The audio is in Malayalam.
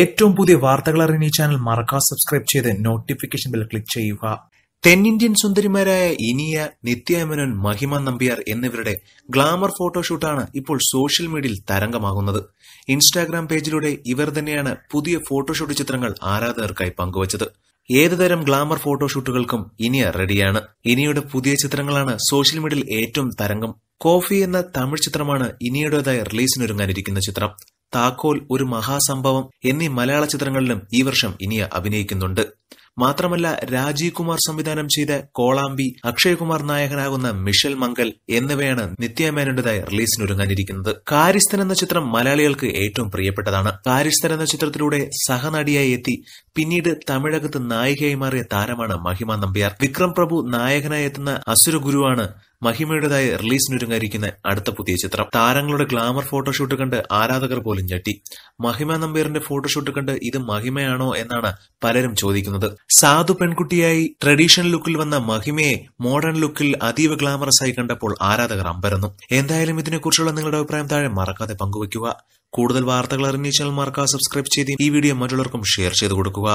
ഏറ്റവും പുതിയ വാർത്തകൾ അറിയുന്ന ചാനൽ മറക്കാ സബ്സ്ക്രൈബ് ചെയ്ത് നോട്ടിഫിക്കേഷൻ ബെൽ ക്ലിക്ക് ചെയ്യുക തെന്നിന്ത്യൻ സുന്ദരിമാരായ ഇനിയ നിത്യമേനോൻ മഹിമ നമ്പ്യാർ എന്നിവരുടെ ഗ്ലാമർ ഫോട്ടോഷൂട്ടാണ് ഇപ്പോൾ സോഷ്യൽ മീഡിയയിൽ തരംഗമാകുന്നത് ഇൻസ്റ്റാഗ്രാം പേജിലൂടെ ഇവർ തന്നെയാണ് പുതിയ ഫോട്ടോഷൂട്ട് ചിത്രങ്ങൾ ആരാധകർക്കായി പങ്കുവച്ചത് ഏതുതരം ഗ്ലാമർ ഫോട്ടോഷൂട്ടുകൾക്കും ഇനിയ റെഡിയാണ് ഇനിയുടെ പുതിയ ചിത്രങ്ങളാണ് സോഷ്യൽ മീഡിയയിൽ ഏറ്റവും തരംഗം കോഫി എന്ന തമിഴ് ചിത്രമാണ് ഇനിയുടേതായി റിലീസിനൊരുങ്ങാനിരിക്കുന്ന ചിത്രം താക്കോൽ ഒരു മഹാസംഭവം എന്നീ മലയാള ചിത്രങ്ങളിലും ഈ വർഷം ഇനിയ അഭിനയിക്കുന്നുണ്ട് മാത്രമല്ല രാജീവ് കുമാർ സംവിധാനം ചെയ്ത കോളാമ്പി അക്ഷയ്കുമാർ നായകനാകുന്ന മിഷൽ മംഗൽ എന്നിവയാണ് നിത്യമേനോന്റേതായ റിലീസിനൊരുങ്ങാനിരിക്കുന്നത് കാരിസ്ഥൻ എന്ന ചിത്രം മലയാളികൾക്ക് ഏറ്റവും പ്രിയപ്പെട്ടതാണ് കാരിസ്ഥൻ എന്ന ചിത്രത്തിലൂടെ സഹനടിയായി എത്തി പിന്നീട് തമിഴകത്ത് നായികയായി മാറിയ താരമാണ് മഹിമ നമ്പ്യാർ വിക്രം പ്രഭു നായകനായി എത്തുന്ന അസുരഗുരുവാണ് മഹിമയുടേതായ റിലീസിനൊരുങ്ങായിരിക്കുന്ന അടുത്ത പുതിയ ചിത്രം താരങ്ങളുടെ ഗ്ലാമർ ഫോട്ടോഷൂട്ട് കണ്ട് ആരാധകർ പോലും ഞെട്ടി മഹിമ നമ്പീറിന്റെ ഫോട്ടോഷൂട്ട് കണ്ട് ഇത് മഹിമയാണോ എന്നാണ് പലരും ചോദിക്കുന്നത് സാധു പെൺകുട്ടിയായി ട്രഡീഷണൽ ലുക്കിൽ വന്ന മഹിമയെ മോഡേൺ ലുക്കിൽ അതീവ ഗ്ലാമറസ് ആയി കണ്ടപ്പോൾ ആരാധകർ അമ്പരന്നു എന്തായാലും ഇതിനെക്കുറിച്ചുള്ള നിങ്ങളുടെ അഭിപ്രായം താഴെ മറക്കാതെ പങ്കുവയ്ക്കുക കൂടുതൽ വാർത്തകൾ അറിഞ്ഞ ചാനൽ മറക്കാതെ സബ്സ്ക്രൈബ് ചെയ്ത് ഈ വീഡിയോ മറ്റുള്ളവർക്കും ഷെയർ ചെയ്തു കൊടുക്കുക